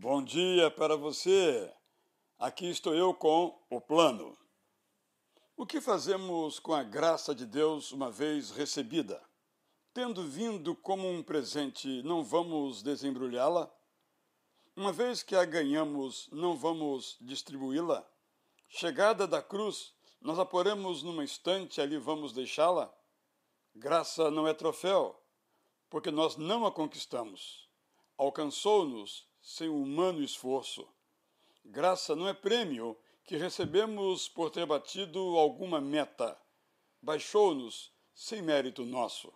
Bom dia para você! Aqui estou eu com o plano. O que fazemos com a graça de Deus uma vez recebida? Tendo vindo como um presente, não vamos desembrulhá-la? Uma vez que a ganhamos, não vamos distribuí-la? Chegada da cruz, nós a poremos numa estante, ali vamos deixá-la? Graça não é troféu, porque nós não a conquistamos. Alcançou-nos sem humano esforço. Graça não é prêmio que recebemos por ter batido alguma meta. Baixou-nos sem mérito nosso.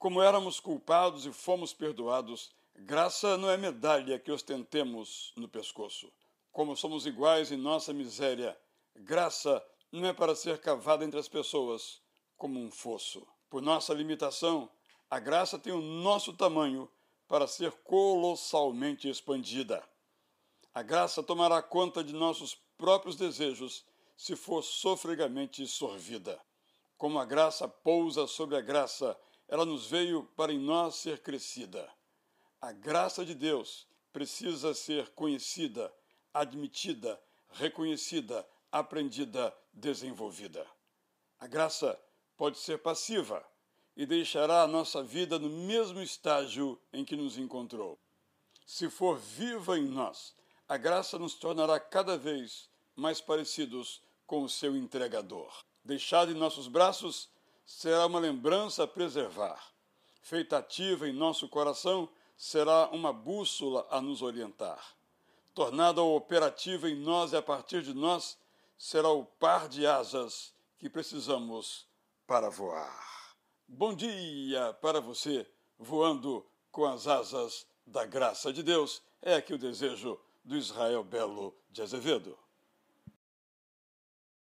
Como éramos culpados e fomos perdoados, graça não é medalha que ostentemos no pescoço. Como somos iguais em nossa miséria, graça não é para ser cavada entre as pessoas como um fosso. Por nossa limitação, a graça tem o nosso tamanho para ser colossalmente expandida. A graça tomará conta de nossos próprios desejos se for sofregamente sorvida. Como a graça pousa sobre a graça, ela nos veio para em nós ser crescida. A graça de Deus precisa ser conhecida, admitida, reconhecida, aprendida, desenvolvida. A graça pode ser passiva e deixará a nossa vida no mesmo estágio em que nos encontrou. Se for viva em nós, a graça nos tornará cada vez mais parecidos com o seu entregador. Deixado em nossos braços, será uma lembrança a preservar. Feita ativa em nosso coração, será uma bússola a nos orientar. Tornada operativa em nós e a partir de nós, será o par de asas que precisamos para voar. Bom dia para você, voando com as asas da graça de Deus. É que o desejo do Israel Belo de Azevedo.